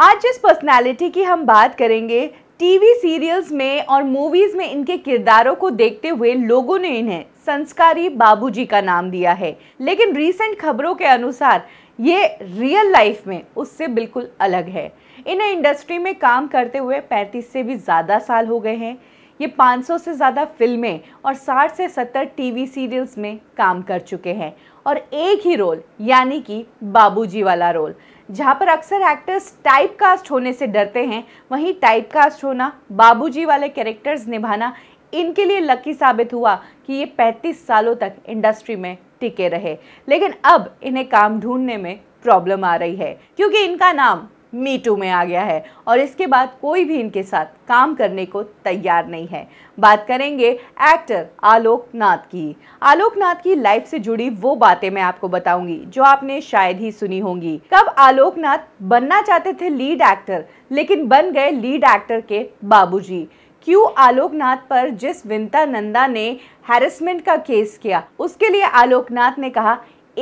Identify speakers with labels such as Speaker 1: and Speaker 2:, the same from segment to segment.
Speaker 1: आज जिस पर्सनालिटी की हम बात करेंगे टीवी सीरियल्स में और मूवीज़ में इनके किरदारों को देखते हुए लोगों ने इन्हें संस्कारी बाबूजी का नाम दिया है लेकिन रीसेंट खबरों के अनुसार ये रियल लाइफ में उससे बिल्कुल अलग है इन्हें इंडस्ट्री में काम करते हुए 35 से भी ज़्यादा साल हो गए हैं ये 500 से ज़्यादा फिल्में और 60 से 70 टीवी सीरियल्स में काम कर चुके हैं और एक ही रोल यानी कि बाबूजी वाला रोल जहाँ पर अक्सर एक्टर्स टाइप कास्ट होने से डरते हैं वहीं टाइप कास्ट होना बाबूजी वाले कैरेक्टर्स निभाना इनके लिए लकी साबित हुआ कि ये 35 सालों तक इंडस्ट्री में टिके रहे लेकिन अब इन्हें काम ढूंढने में प्रॉब्लम आ रही है क्योंकि इनका नाम मी टू में आ गया है और इसके बाद कोई भी इनके साथ काम करने को तैयार नहीं है बात करेंगे एक्टर आलोक नाथ की आलोक नाथ की लाइफ से जुड़ी वो बातें मैं आपको बताऊंगी जो आपने शायद ही सुनी होंगी कब आलोक नाथ बनना चाहते थे लीड एक्टर लेकिन बन गए लीड एक्टर के बाबूजी क्यों आलोक नाथ पर जिस विंता नंदा ने हैरेसमेंट का केस किया उसके लिए आलोक नाथ ने कहा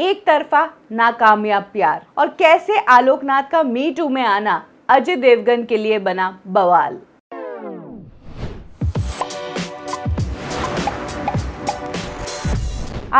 Speaker 1: एक तरफा नाकामयाब प्यार और कैसे आलोकनाथ का मी टू में आना अजय देवगन के लिए बना बवाल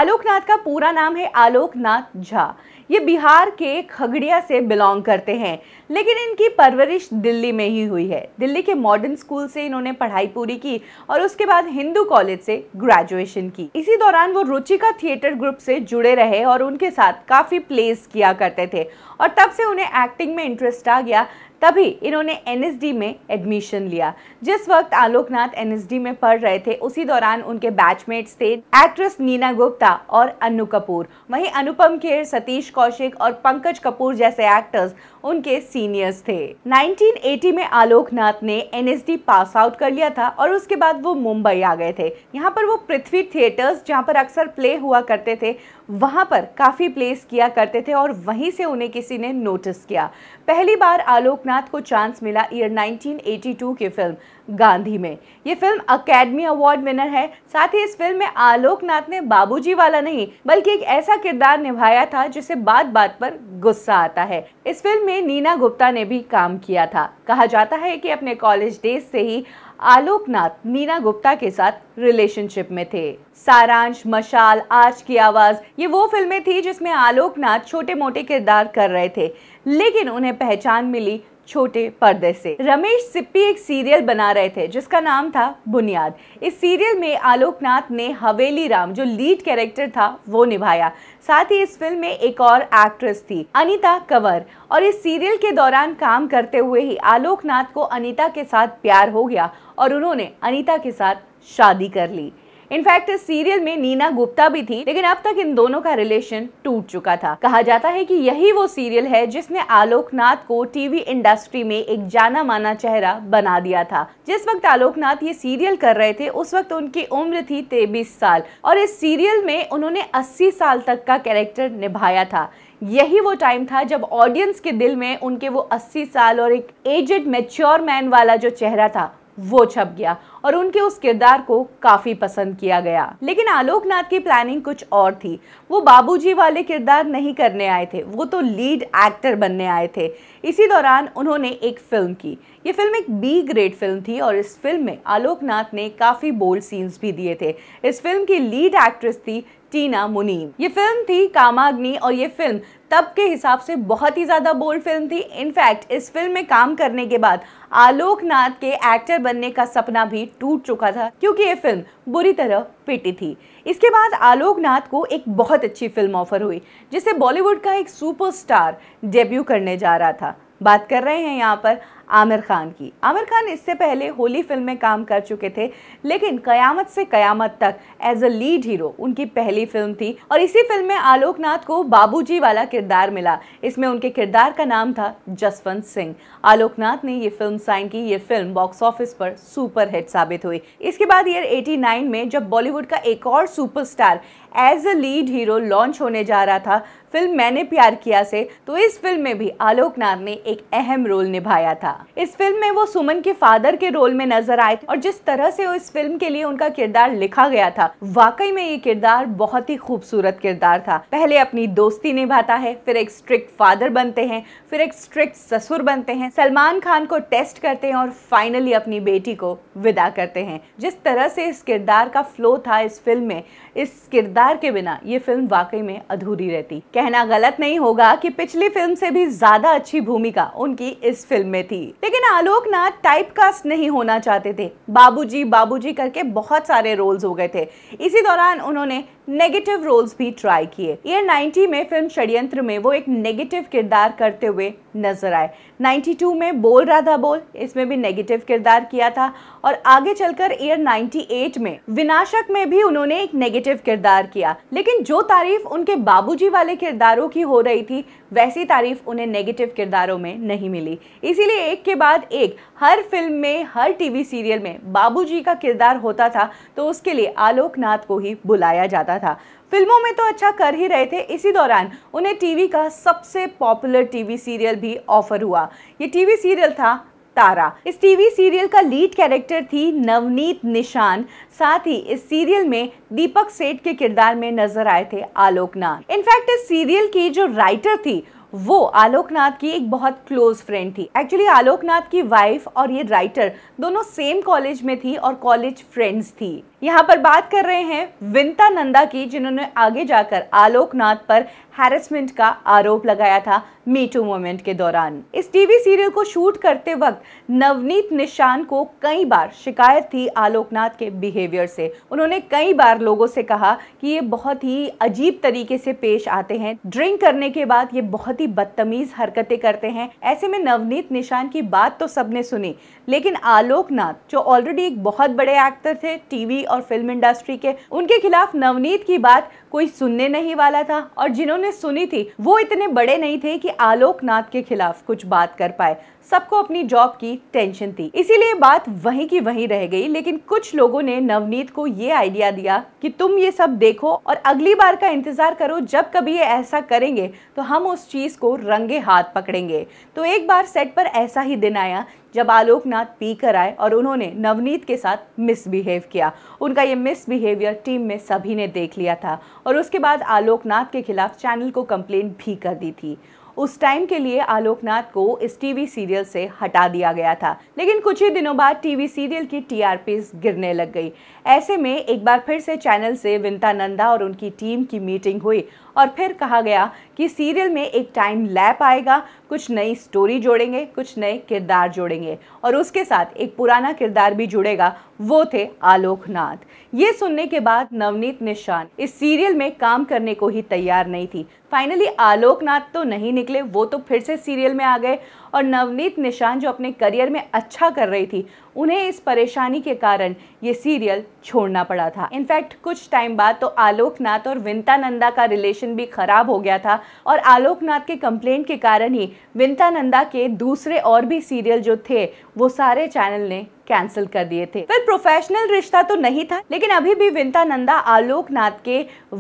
Speaker 1: आलोकनाथ का पूरा नाम है आलोकनाथ झा ये बिहार के खगड़िया से बिलोंग करते हैं लेकिन इनकी परवरिश दिल्ली में ही हुई है दिल्ली के मॉडर्न स्कूल से इन्होंने पढ़ाई पूरी की और उसके बाद हिंदू कॉलेज से ग्रेजुएशन की इसी दौरान वो रुचिका थिएटर ग्रुप से जुड़े रहे और उनके साथ काफ़ी प्लेस किया करते थे और तब से उन्हें एक्टिंग में इंटरेस्ट आ गया तभी इन्होंने एनएसडी में एडमिशन लिया जिस वक्त आलोकनाथ एन में पढ़ रहे थे उसी दौरान उनके बैचमेट्स थे एक्ट्रेस नीना गुप्ता और अनु कपूर वहीं अनुपम खेर सतीश कौशिक और पंकज कपूर जैसे एक्टर्स उनके सीनियर्स थे 1980 में आलोक नाथ ने एनएसडी पास आउट कर लिया था और उसके बाद वो मुंबई आ गए थे यहाँ पर वो पृथ्वी थिएटर्स जहाँ पर अक्सर प्ले हुआ करते थे वहाँ पर काफ़ी प्लेस किया करते थे और वहीं से उन्हें किसी ने नोटिस किया पहली बार आलोकनाथ को चांस मिला ईयर 1982 की फिल्म गांधी में ये फिल्म अकेडमी अवार्ड विनर है साथ ही इस फिल्म में आलोकनाथ ने बाबूजी वाला नहीं बल्कि एक ऐसा किरदार निभाया था जिसे बात बात पर गुस्सा आता है इस फिल्म में नीना गुप्ता ने भी काम किया था कहा जाता है कि अपने कॉलेज डेज से ही आलोकनाथ नीना गुप्ता के साथ रिलेशनशिप में थे सारांश मशाल आज की आवाज़ ये वो फिल्में थी जिसमें आलोकनाथ छोटे मोटे किरदार कर रहे थे लेकिन उन्हें पहचान मिली छोटे पर्दे से रमेश सिप्पी एक सीरियल बना रहे थे जिसका नाम था बुनियाद इस सीरियल में आलोकनाथ ने हवेली राम जो लीड कैरेक्टर था वो निभाया साथ ही इस फिल्म में एक और एक्ट्रेस थी अनीता कवर और इस सीरियल के दौरान काम करते हुए ही आलोकनाथ को अनीता के साथ प्यार हो गया और उन्होंने अनीता के साथ शादी कर ली इनफैक्ट इस सीरियल में नीना गुप्ता भी थी लेकिन अब तक इन दोनों का रिलेशन टूट चुका था कहा जाता है कि यही वो सीरियल है जिसने आलोकनाथ को टीवी इंडस्ट्री में एक जाना माना चेहरा बना दिया था जिस वक्त आलोकनाथ ये सीरियल कर रहे थे उस वक्त उनकी उम्र थी तेबीस साल और इस सीरियल में उन्होंने अस्सी साल तक का कैरेक्टर निभाया था यही वो टाइम था जब ऑडियंस के दिल में उनके वो 80 साल और एक एजेड मेच्योर मैन वाला जो चेहरा था वो छप गया और उनके उस किरदार को काफ़ी पसंद किया गया लेकिन आलोकनाथ की प्लानिंग कुछ और थी वो बाबूजी वाले किरदार नहीं करने आए थे वो तो लीड एक्टर बनने आए थे इसी दौरान उन्होंने एक फ़िल्म की ये फिल्म एक बी ग्रेड फिल्म थी और इस फिल्म में आलोक नाथ ने काफ़ी बोल्ड सीन्स भी दिए थे इस फिल्म की लीड एक्ट्रेस थी टीना मुनीम ये फिल्म थी कामाग्नि और ये फिल्म तब के हिसाब से बहुत ही ज़्यादा बोल्ड फिल्म थी इनफैक्ट इस फिल्म में काम करने के बाद आलोक नाथ के एक्टर बनने का सपना भी टूट चुका था क्योंकि ये फिल्म बुरी तरह पिटी थी इसके बाद आलोक नाथ को एक बहुत अच्छी फिल्म ऑफर हुई जिसे बॉलीवुड का एक सुपरस्टार डेब्यू करने जा रहा था बात कर रहे हैं यहाँ पर आमिर खान की आमिर खान इससे पहले होली फिल्म में काम कर चुके थे लेकिन कयामत से कयामत तक एज अ लीड हीरो उनकी पहली फिल्म थी और इसी फिल्म में आलोकनाथ को बाबूजी वाला किरदार मिला इसमें उनके किरदार का नाम था जसवंत सिंह आलोकनाथ ने ये फिल्म साइन की ये फिल्म बॉक्स ऑफिस पर सुपरहिट साबित हुई इसके बाद ईयर एटी में जब बॉलीवुड का एक और superstar as a lead hero launch होने जा रहा था फिल्म मैंने प्यार किया से तो इस फिल्म में भी आलोक नाथ ने एक अहम रोल निभाया था इस फिल्म में वो सुमन के फादर के रोल में नजर आए और जिस तरह से इस फिल्म के लिए उनका किरदार लिखा गया था वाकई में ये किरदार बहुत ही खूबसूरत किरदार था पहले अपनी दोस्ती निभाता है फिर एक स्ट्रिक्ट फादर बनते हैं फिर एक स्ट्रिक्ट ससुर बनते हैं सलमान खान को टेस्ट करते हैं और फाइनली अपनी बेटी को विदा करते हैं जिस तरह से इस किरदार का फ्लो था इस फिल्म में इस किरदार किरदार के बिना ये फिल्म वाकई में अधूरी रहती कहना गलत नहीं होगा कि पिछली फिल्म से भी ज्यादा अच्छी भूमिका उनकी इस फिल्म में थी लेकिन आलोक नाथ टाइप कास्ट नहीं होना चाहते थे बाबूजी बाबूजी करके बहुत सारे रोल्स हो गए थे इसी दौरान उन्होंने नेगेटिव रोल्स भी ट्राई किए ईयर 90 में फिल्म षड्यंत्र में वो एक नेगेटिव किरदार करते हुए नजर आए 92 में बोल राधा बोल इसमें भी नेगेटिव किरदार किया था और आगे चलकर ईयर 98 में विनाशक में भी उन्होंने एक नेगेटिव किरदार किया लेकिन जो तारीफ उनके बाबूजी वाले किरदारों की हो रही थी वैसी तारीफ उन्हें नेगेटिव किरदारों में नहीं मिली इसीलिए एक के बाद एक हर फिल्म में हर टीवी सीरियल में बाबूजी का किरदार होता था तो उसके लिए आलोकनाथ को ही बुलाया जाता था फिल्मों में तो अच्छा कर ही रहे थे इसी दौरान उन्हें टीवी का सबसे पॉपुलर टीवी सीरियल भी ऑफर हुआ ये टीवी सीरियल था तारा इस टीवी सीरियल का लीड कैरेक्टर थी नवनीत निशान साथ ही इस सीरियल में दीपक सेठ के किरदार में नजर आए थे आलोक नाथ इनफैक्ट इस सीरियल की जो राइटर थी वो आलोकनाथ की एक बहुत क्लोज फ्रेंड थी एक्चुअली आलोकनाथ की वाइफ और ये राइटर दोनों सेम कॉलेज में थी और कॉलेज फ्रेंड्स थी यहाँ पर बात कर रहे हैं विंता नंदा की जिन्होंने आगे जाकर आलोकनाथ पर हैरेसमेंट का आरोप लगाया था मीटू मोमेंट के दौरान इस टीवी सीरियल को शूट करते वक्त नवनीत निशान को कई बार शिकायत थी आलोकनाथ के बिहेवियर से उन्होंने कई बार लोगों से कहा कि ये बहुत ही अजीब तरीके से पेश आते हैं ड्रिंक करने के बाद ये बहुत ही बदतमीज हरकतें करते हैं ऐसे में नवनीत निशान की बात तो सबने सुनी लेकिन आलोकनाथ जो ऑलरेडी एक बहुत बड़े एक्टर थे टीवी और और फिल्म इंडस्ट्री के उनके खिलाफ नवनीत की बात कोई सुनने नहीं वाला था और जिन्होंने सुनी थी वो इतने बड़े नहीं थे कि आलोकनाथ के खिलाफ कुछ बात कर पाए सबको अपनी जॉब की टेंशन थी इसीलिए बात वहीं की वहीं रह गई लेकिन कुछ लोगों ने नवनीत को ये आइडिया दिया कि तुम ये सब देखो और अगली बार का इंतजार करो जब कभी ये ऐसा करेंगे तो हम उस चीज़ को रंगे हाथ पकड़ेंगे तो एक बार सेट पर ऐसा ही दिन आया जब आलोकनाथ पी कर आए और उन्होंने नवनीत के साथ मिसबिहेव किया उनका ये मिसबिहेवियर टीम में सभी ने देख लिया था और उसके बाद आलोकनाथ के खिलाफ चैनल को कंप्लेन भी कर दी थी उस टाइम के लिए आलोकनाथ को इस टीवी सीरियल से हटा दिया गया था लेकिन कुछ ही दिनों बाद टीवी सीरियल की टीआरपीस गिरने लग गई ऐसे में एक बार फिर से चैनल से विंता नंदा और उनकी टीम की मीटिंग हुई और फिर कहा गया कि सीरियल में एक टाइम लैप आएगा कुछ नई स्टोरी जोड़ेंगे कुछ नए किरदार जोड़ेंगे और उसके साथ एक पुराना किरदार भी जुड़ेगा वो थे आलोक नाथ ये सुनने के बाद नवनीत निशान इस सीरियल में काम करने को ही तैयार नहीं थी फाइनली आलोक नाथ तो नहीं निकले वो तो फिर से सीरियल में आ गए और नवनीत निशान जो अपने करियर में अच्छा कर रही थी उन्हें इस परेशानी के कारण ये सीरियल छोड़ना पड़ा था इनफैक्ट कुछ टाइम बाद तो आलोकनाथ और विंता नंदा का रिलेशन भी खराब हो गया था और आलोक नाथ के कंप्लेंट के कारण ही विंता नंदा के दूसरे और भी सीरियल जो थे वो सारे चैनल ने कैंसिल कर दिए थे फिर प्रोफेशनल रिश्ता तो नहीं था लेकिन अभी भी विंता नंदा आलोक नाथ के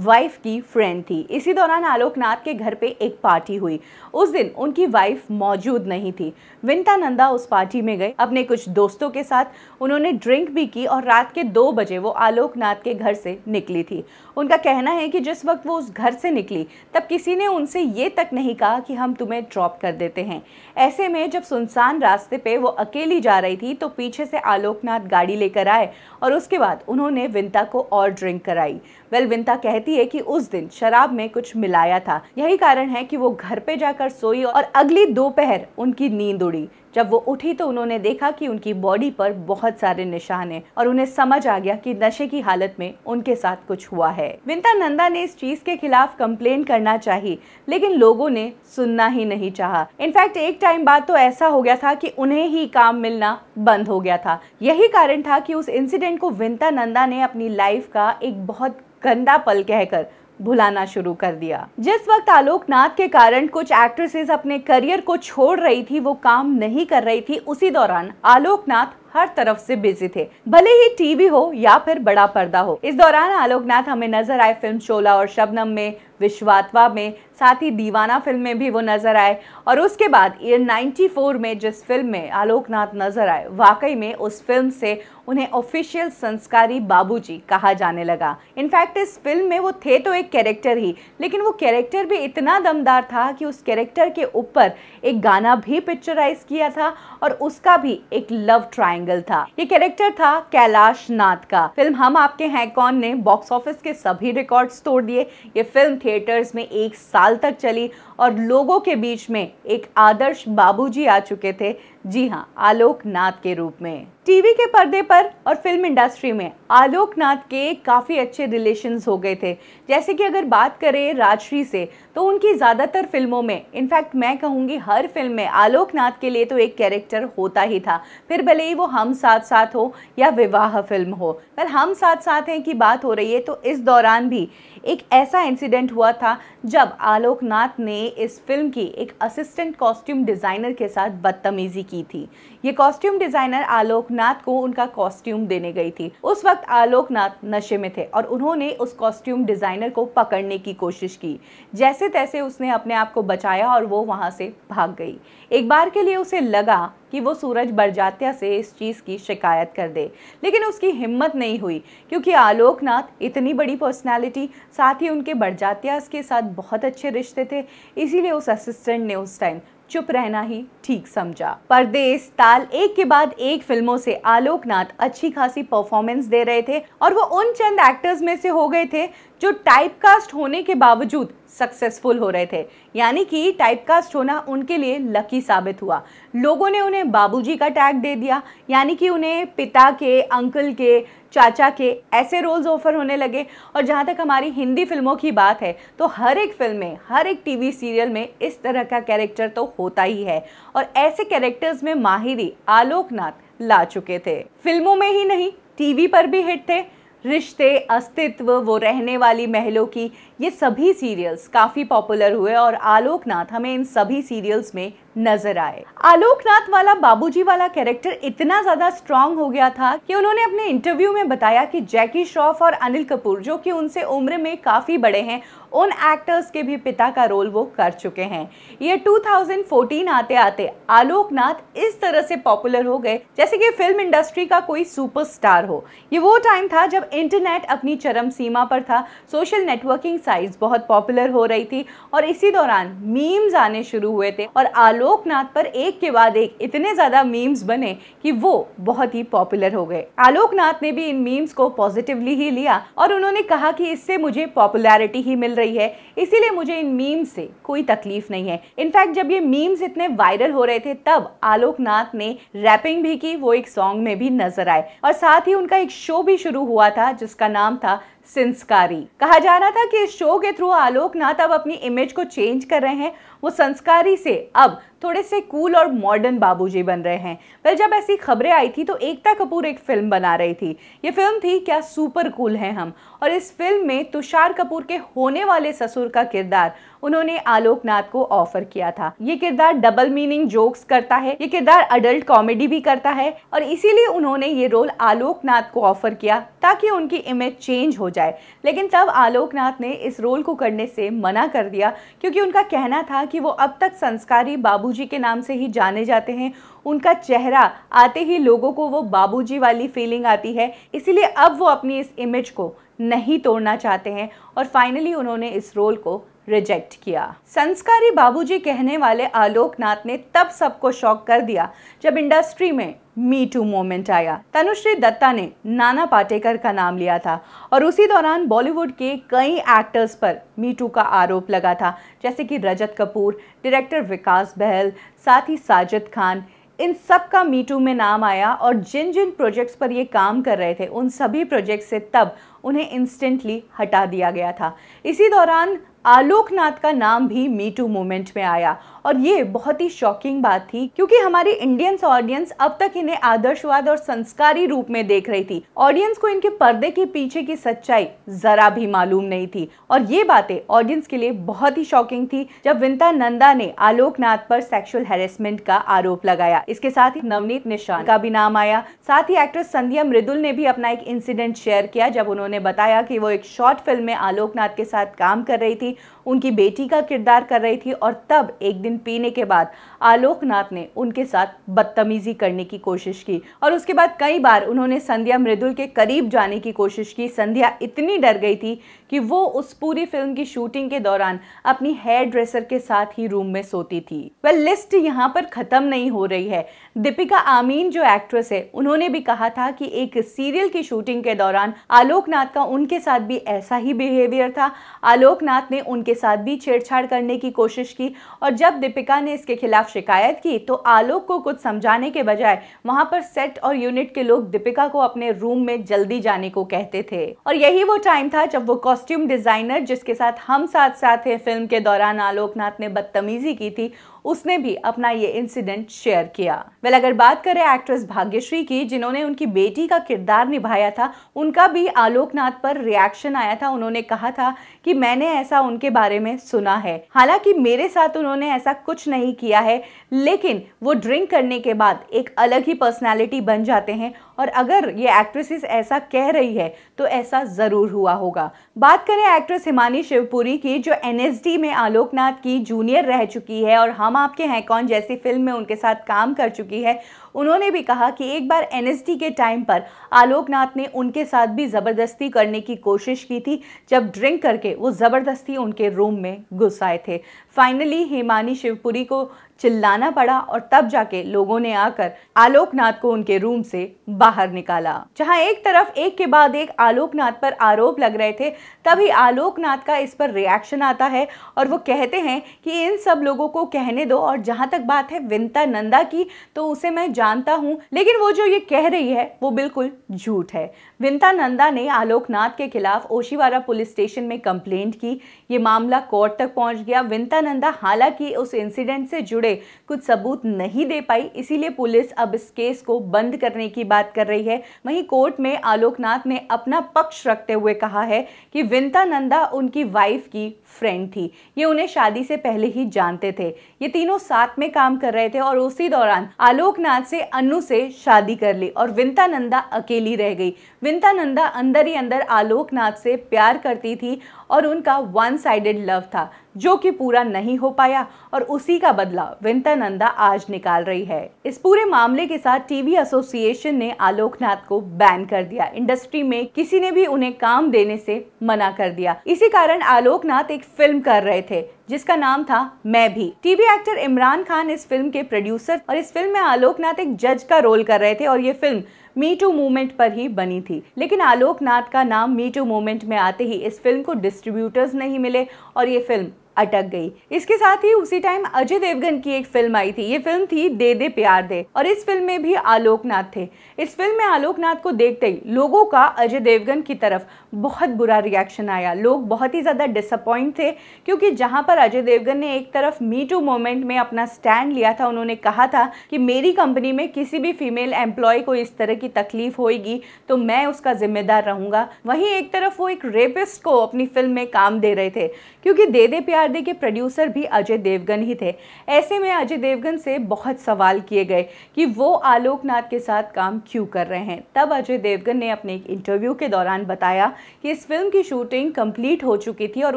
Speaker 1: वाइफ की फ्रेंड थी इसी दौरान आलोक नाथ के घर पे एक पार्टी हुई उस दिन उनकी वाइफ मौजूद नहीं थी विंता नंदा उस पार्टी में गए अपने कुछ दोस्तों के साथ उन्होंने ड्रिंक भी की और रात के दो बजे वो आलोक नाथ के घर से निकली थी उनका कहना है कि जिस वक्त वो उस घर से निकली तब किसी ने उनसे ये तक नहीं कहा कि हम तुम्हें ड्रॉप कर देते हैं ऐसे में जब सुनसान रास्ते पे वो अकेली जा रही थी तो पीछे से आलोकनाथ गाड़ी लेकर आए और उसके बाद उन्होंने विंता को और ड्रिंक कराई वेल विंता कहती है कि उस दिन शराब में कुछ मिलाया था यही कारण है कि वो घर पे जाकर सोई और अगली दोपहर उनकी नींद उड़ी जब वो उठी तो उन्होंने देखा कि उनकी बॉडी पर बहुत सारे निशान हैं और उन्हें समझ आ गया कि नशे की हालत में उनके साथ कुछ हुआ है विंता नंदा ने इस चीज के खिलाफ कंप्लेन करना चाहिए लेकिन लोगों ने सुनना ही नहीं चाहा। इनफैक्ट एक टाइम बाद तो ऐसा हो गया था कि उन्हें ही काम मिलना बंद हो गया था यही कारण था कि उस इंसिडेंट को विंता नंदा ने अपनी लाइफ का एक बहुत गंदा पल कहकर भुलाना शुरू कर दिया जिस वक्त आलोक नाथ के कारण कुछ एक्ट्रेसेस अपने करियर को छोड़ रही थी वो काम नहीं कर रही थी उसी दौरान आलोक नाथ हर तरफ से बिजी थे भले ही टीवी हो या फिर बड़ा पर्दा हो इस दौरान आलोक नाथ हमें नजर आए फिल्म शोला और शबनम में विश्वात्वा में साथ ही दीवाना फिल्म में भी वो नजर आए और उसके बाद ईयर 94 में जिस फिल्म में आलोक नाथ नजर आए वाकई में उस फिल्म से उन्हें ऑफिशियल संस्कारी बाबूजी कहा जाने लगा इनफैक्ट इस फिल्म में वो थे तो एक कैरेक्टर ही लेकिन वो कैरेक्टर भी इतना दमदार था कि उस कैरेक्टर के ऊपर एक गाना भी पिक्चराइज किया था और उसका भी एक लव ट्राइंगल था ये कैरेक्टर था कैलाश नाथ का फिल्म हम आपके हैं कौन ने बॉक्स ऑफिस के सभी रिकॉर्ड तोड़ दिए ये फिल्म थिएटर्स में एक साल तक चली और लोगों के बीच में एक आदर्श बाबूजी आ चुके थे जी हाँ आलोक नाथ के रूप में टीवी के पर्दे पर और फिल्म इंडस्ट्री में आलोक नाथ के काफ़ी अच्छे रिलेशंस हो गए थे जैसे कि अगर बात करें राजश्री से तो उनकी ज़्यादातर फिल्मों में इनफैक्ट मैं कहूँगी हर फिल्म में आलोक नाथ के लिए तो एक कैरेक्टर होता ही था फिर भले ही वो हम साथ साथ हो या विवाह फिल्म हो पर हम साथ साथ हैं की बात हो रही है तो इस दौरान भी एक ऐसा इंसिडेंट हुआ था जब आलोक नाथ ने इस फिल्म की एक असिस्टेंट कॉस्ट्यूम डिज़ाइनर के साथ बदतमीज़ी की थी ये कॉस्ट्यूम डिज़ाइनर आलोक नाथ को उनका कॉस्ट्यूम देने गई थी उस वक्त आलोक नाथ नशे में थे और उन्होंने उस कॉस्ट्यूम डिज़ाइनर को पकड़ने की कोशिश की जैसे तैसे उसने अपने आप को बचाया और वो वहाँ से भाग गई एक बार के लिए उसे लगा कि वो सूरज बरजात्या से इस चीज़ की शिकायत कर दे लेकिन उसकी हिम्मत नहीं हुई क्योंकि आलोकनाथ इतनी बड़ी पर्सनालिटी साथ ही उनके बरजात्या के साथ बहुत अच्छे रिश्ते थे इसीलिए उस असिस्टेंट ने उस टाइम चुप रहना ही ठीक समझा परदेश ताल एक के बाद एक फिल्मों से आलोकनाथ अच्छी खासी परफॉर्मेंस दे रहे थे और वो उन चंद एक्टर्स में से हो गए थे जो टाइपकास्ट होने के बावजूद सक्सेसफुल हो रहे थे यानी कि टाइपकास्ट होना उनके लिए लकी साबित हुआ लोगों ने उन्हें बाबूजी का टैग दे दिया यानी कि उन्हें पिता के अंकल के चाचा के ऐसे रोल्स ऑफर होने लगे और जहाँ तक हमारी हिंदी फिल्मों की बात है तो हर एक फिल्म में हर एक टीवी सीरियल में इस तरह का कैरेक्टर तो होता ही है और ऐसे कैरेक्टर्स में माहिरी आलोकनाथ ला चुके थे फिल्मों में ही नहीं टीवी पर भी हिट थे रिश्ते अस्तित्व वो रहने वाली महलों की ये सभी सीरियल्स काफ़ी पॉपुलर हुए और आलोकनाथ हमें इन सभी सीरियल्स में नजर आए आलोकनाथ वाला बाबूजी वाला कैरेक्टर इतना ज़्यादा स्ट्रांग हो गया था कि उन्होंने अपने इंटरव्यू में बताया कि जैकी श्रॉफ और अनिल कपूर जो कि उनसे उम्र में काफ़ी बड़े हैं उन एक्टर्स के भी पिता का रोल वो कर चुके हैं ये 2014 आते आते आलोकनाथ इस तरह से पॉपुलर हो गए जैसे कि फिल्म इंडस्ट्री का कोई सुपरस्टार हो ये वो टाइम था जब इंटरनेट अपनी चरम सीमा पर था सोशल नेटवर्किंग साइज बहुत पॉपुलर हो रही थी और इसी दौरान मीम्स आने शुरू हुए थे और आलोकनाथ पर एक के बाद एक इतने ज़्यादा मीम्स बने कि वो बहुत ही पॉपुलर हो गए आलोकनाथ ने भी इन मीम्स को पॉजिटिवली ही लिया और उन्होंने कहा कि इससे मुझे पॉपुलैरिटी ही मिल रही है इसीलिए मुझे इन मीम्स से कोई तकलीफ नहीं है इनफैक्ट जब ये मीम्स इतने वायरल हो रहे थे तब आलोकनाथ ने रैपिंग भी की वो एक सॉन्ग में भी नजर आए और साथ ही उनका एक शो भी शुरू हुआ था जिसका नाम था संस्कारी कहा जा रहा था कि इस शो के थ्रू आलोक नाथ अब अपनी इमेज को चेंज कर रहे हैं वो संस्कारी से अब थोड़े से कूल और मॉडर्न बाबूजी बन रहे हैं वह जब ऐसी खबरें आई थी तो एकता कपूर एक फिल्म बना रही थी ये फिल्म थी क्या सुपर कूल हैं हम और इस फिल्म में तुषार कपूर के होने वाले ससुर का किरदार उन्होंने आलोकनाथ को ऑफर किया था ये किरदार डबल मीनिंग जोक्स करता है ये किरदार अडल्ट कॉमेडी भी करता है और इसीलिए उन्होंने ये रोल आलोकनाथ को ऑफर किया ताकि उनकी इमेज चेंज हो जाए लेकिन तब आलोकनाथ ने इस रोल को करने से मना कर दिया क्योंकि उनका कहना था कि कि वो अब तक संस्कारी बाबूजी के नाम से ही जाने जाते हैं उनका चेहरा आते ही लोगों को वो बाबूजी वाली फीलिंग आती है इसीलिए अब वो अपनी इस इमेज को नहीं तोड़ना चाहते हैं और फाइनली उन्होंने इस रोल को रिजेक्ट किया संस्कारी बाबूजी कहने वाले आलोकनाथ ने तब सबको शॉक कर दिया जब इंडस्ट्री में मी टू मोमेंट आया तनुश्री दत्ता ने नाना पाटेकर का नाम लिया था और उसी दौरान बॉलीवुड के कई एक्टर्स पर मी टू का आरोप लगा था जैसे कि रजत कपूर डायरेक्टर विकास बहल साथ ही साजिद खान इन सब का मी टू में नाम आया और जिन जिन प्रोजेक्ट्स पर ये काम कर रहे थे उन सभी प्रोजेक्ट्स से तब उन्हें इंस्टेंटली हटा दिया गया था इसी दौरान आलोकनाथ का नाम भी मी टू मूवमेंट में आया और ये बहुत ही शॉकिंग बात थी क्योंकि हमारी इंडियंस ऑडियंस अब तक इन्हें आदर्शवाद और संस्कारी रूप में देख रही थी ऑडियंस को इनके पर्दे के पीछे की सच्चाई जरा भी मालूम नहीं थी और ये बातें ऑडियंस के लिए बहुत ही शॉकिंग थी जब विंता नंदा ने आलोक नाथ पर सेक्सुअल हेरेसमेंट का आरोप लगाया इसके साथ ही नवनीत निशान का भी नाम आया साथ ही एक्ट्रेस संध्या मृदुल ने भी अपना एक इंसिडेंट शेयर किया जब उन्होंने बताया कि वो एक शॉर्ट फिल्म में आलोकनाथ के साथ काम कर रही थी उनकी बेटी का किरदार कर रही थी और तब एक दिन पीने के बाद आलोकनाथ ने उनके साथ बदतमीजी करने की कोशिश की और उसके बाद कई बार उन्होंने संध्या मृदुल के करीब जाने की कोशिश की संध्या इतनी डर गई थी कि वो उस पूरी फिल्म की शूटिंग के दौरान अपनी हेयर ड्रेसर के साथ ही रूम में सोती थी वेल well, लिस्ट यहाँ पर ख़त्म नहीं हो रही है दीपिका आमीन जो एक्ट्रेस है उन्होंने भी कहा था कि एक सीरियल की शूटिंग के दौरान आलोक नाथ का उनके साथ भी ऐसा ही बिहेवियर था आलोक नाथ ने उनके साथ भी छेड़छाड़ करने की कोशिश की और जब दीपिका ने इसके खिलाफ शिकायत की तो आलोक को कुछ समझाने के बजाय वहां पर सेट और यूनिट के लोग दीपिका को अपने रूम में जल्दी जाने को कहते थे और यही वो टाइम था जब वो कॉस्ट्यूम डिज़ाइनर जिसके साथ हम साथ साथ हैं फिल्म के दौरान आलोकनाथ ने बदतमीजी की थी उसने भी अपना ये इंसिडेंट शेयर किया वेल अगर बात करें एक्ट्रेस भाग्यश्री की जिन्होंने उनकी बेटी का किरदार निभाया था उनका भी आलोकनाथ पर रिएक्शन आया था उन्होंने कहा था कि मैंने ऐसा उनके बारे में सुना है हालांकि मेरे साथ उन्होंने ऐसा कुछ नहीं किया है लेकिन वो ड्रिंक करने के बाद एक अलग ही पर्सनैलिटी बन जाते हैं और अगर ये एक्ट्रेसेस ऐसा कह रही है तो ऐसा ज़रूर हुआ होगा बात करें एक्ट्रेस हिमानी शिवपुरी की जो एनएसडी में आलोकनाथ की जूनियर रह चुकी है और हम मामा आपके हैं कौन जैसी फिल्म में उनके साथ काम कर चुकी है उन्होंने भी कहा कि एक बार एनएसडी के टाइम पर आलोकनाथ ने उनके साथ भी ज़बरदस्ती करने की कोशिश की थी जब ड्रिंक करके वो ज़बरदस्ती उनके रूम में घुस आए थे फाइनली हेमानी शिवपुरी को चिल्लाना पड़ा और तब जाके लोगों ने आकर आलोकनाथ को उनके रूम से बाहर निकाला जहां एक तरफ एक के बाद एक आलोकनाथ पर आरोप लग रहे थे तभी आलोकनाथ का इस पर रिएक्शन आता है और वो कहते हैं कि इन सब लोगों को कहने दो और जहां तक बात है विंता नंदा की तो उसे मैं जा जानता हूं लेकिन वो जो ये कह रही है वो बिल्कुल झूठ है विंता नंदा ने आलोकनाथ के खिलाफ ओशीवारा पुलिस स्टेशन में कंप्लेंट की ये मामला कोर्ट तक पहुंच गया विंता नंदा हालांकि उस इंसिडेंट से जुड़े कुछ सबूत नहीं दे पाई इसीलिए पुलिस अब इस केस को बंद करने की बात कर रही है वहीं कोर्ट में आलोकनाथ ने अपना पक्ष रखते हुए कहा है कि विंता नंदा उनकी वाइफ की फ्रेंड थी ये उन्हें शादी से पहले ही जानते थे ये तीनों साथ में काम कर रहे थे और उसी दौरान आलोकनाथ से से अनु से शादी कर ली और विंता नंदा अकेली रह गई विंता नंदा अंदर ही अंदर आलोकनाथ से प्यार करती थी और उनका वन साइडेड लव था जो कि पूरा नहीं हो पाया और उसी का बदला विंता नंदा आज निकाल रही है इस पूरे मामले के साथ टीवी एसोसिएशन ने आलोक नाथ को बैन कर दिया इंडस्ट्री में किसी ने भी उन्हें काम देने से मना कर दिया इसी कारण आलोक नाथ एक फिल्म कर रहे थे जिसका नाम था मैं भी टीवी एक्टर इमरान खान इस फिल्म के प्रोड्यूसर और इस फिल्म में आलोक नाथ एक जज का रोल कर रहे थे और ये फिल्म मी टू मूवमेंट पर ही बनी थी लेकिन आलोकनाथ का नाम मी टू मूवमेंट में आते ही इस फिल्म को डिस्ट्रीब्यूटर्स नहीं मिले और ये फिल्म अटक गई इसके साथ ही उसी टाइम अजय देवगन की एक फिल्म आई थी ये फिल्म थी दे दे प्यार दे और इस फिल्म में भी आलोकनाथ थे इस फिल्म में आलोकनाथ को देखते ही लोगों का अजय देवगन की तरफ बहुत बुरा रिएक्शन आया लोग बहुत ही ज़्यादा डिसअपॉइंट थे क्योंकि जहाँ पर अजय देवगन ने एक तरफ मी टू मोमेंट में अपना स्टैंड लिया था उन्होंने कहा था कि मेरी कंपनी में किसी भी फीमेल एम्प्लॉय को इस तरह की तकलीफ होगी तो मैं उसका जिम्मेदार रहूँगा वहीं एक तरफ वो एक रेपिस्ट को अपनी फिल्म में काम दे रहे थे क्योंकि दे दे प्यार शादी के प्रोड्यूसर भी अजय देवगन ही थे ऐसे में अजय देवगन से बहुत सवाल किए गए कि वो आलोकनाथ के साथ काम क्यों कर रहे हैं तब अजय देवगन ने अपने एक इंटरव्यू के दौरान बताया कि इस फिल्म की शूटिंग कंप्लीट हो चुकी थी और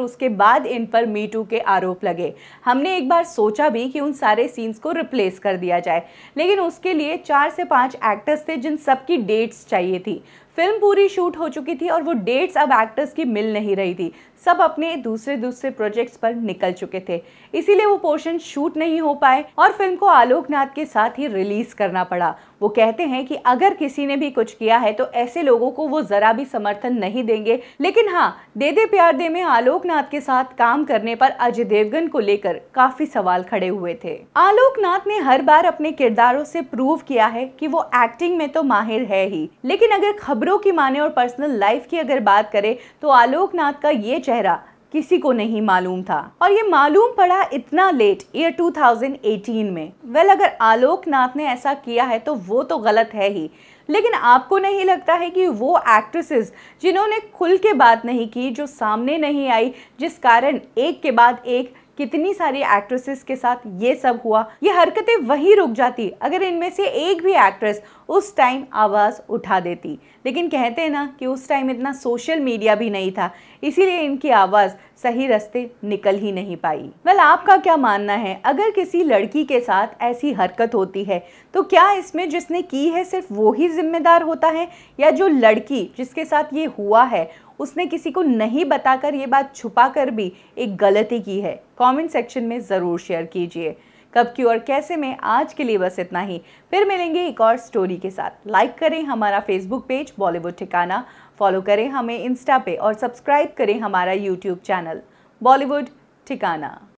Speaker 1: उसके बाद इन पर मीटू के आरोप लगे हमने एक बार सोचा भी कि उन सारे सीन्स को रिप्लेस कर दिया जाए लेकिन उसके लिए चार से पाँच एक्टर्स थे जिन सबकी डेट्स चाहिए थी फिल्म पूरी शूट हो चुकी थी और वो डेट्स अब एक्टर्स की मिल नहीं रही थी सब अपने दूसरे दूसरे प्रोजेक्ट्स पर निकल चुके थे इसीलिए वो पोर्शन शूट नहीं हो पाए और फिल्म को आलोकनाथ के साथ ही रिलीज करना पड़ा वो कहते हैं कि अगर किसी ने भी कुछ किया है तो ऐसे लोगों को वो जरा भी समर्थन नहीं देंगे लेकिन हाँ दे दे प्यार दे में आलोकनाथ के साथ काम करने पर अजय देवगन को लेकर काफी सवाल खड़े हुए थे आलोकनाथ ने हर बार अपने किरदारों से प्रूव किया है कि वो एक्टिंग में तो माहिर है ही लेकिन अगर खबर खबरों की माने और पर्सनल लाइफ की अगर बात करें तो आलोक नाथ का ये चेहरा किसी को नहीं मालूम था और ये मालूम पड़ा इतना लेट ईयर 2018 में वेल well, अगर नाथ ने ऐसा किया है तो वो तो गलत है ही लेकिन आपको नहीं लगता है कि वो एक्ट्रेसेस जिन्होंने खुल के बात नहीं की जो सामने नहीं आई जिस कारण एक के बाद एक कितनी सारी एक्ट्रेसेस के साथ ये सब हुआ ये हरकतें वही रुक जाती अगर इनमें से एक भी एक्ट्रेस उस टाइम आवाज़ उठा देती लेकिन कहते हैं ना कि उस टाइम इतना सोशल मीडिया भी नहीं था इसीलिए इनकी आवाज़ सही रास्ते निकल ही नहीं पाई वेल आपका क्या मानना है अगर किसी लड़की के साथ ऐसी हरकत होती है तो क्या इसमें जिसने की है सिर्फ वो ही जिम्मेदार होता है या जो लड़की जिसके साथ ये हुआ है उसने किसी को नहीं बताकर ये बात छुपा कर भी एक गलती की है कमेंट सेक्शन में ज़रूर शेयर कीजिए कब क्यों और कैसे में आज के लिए बस इतना ही फिर मिलेंगे एक और स्टोरी के साथ लाइक करें हमारा फेसबुक पेज बॉलीवुड ठिकाना फॉलो करें हमें इंस्टा पे और सब्सक्राइब करें हमारा यूट्यूब चैनल बॉलीवुड ठिकाना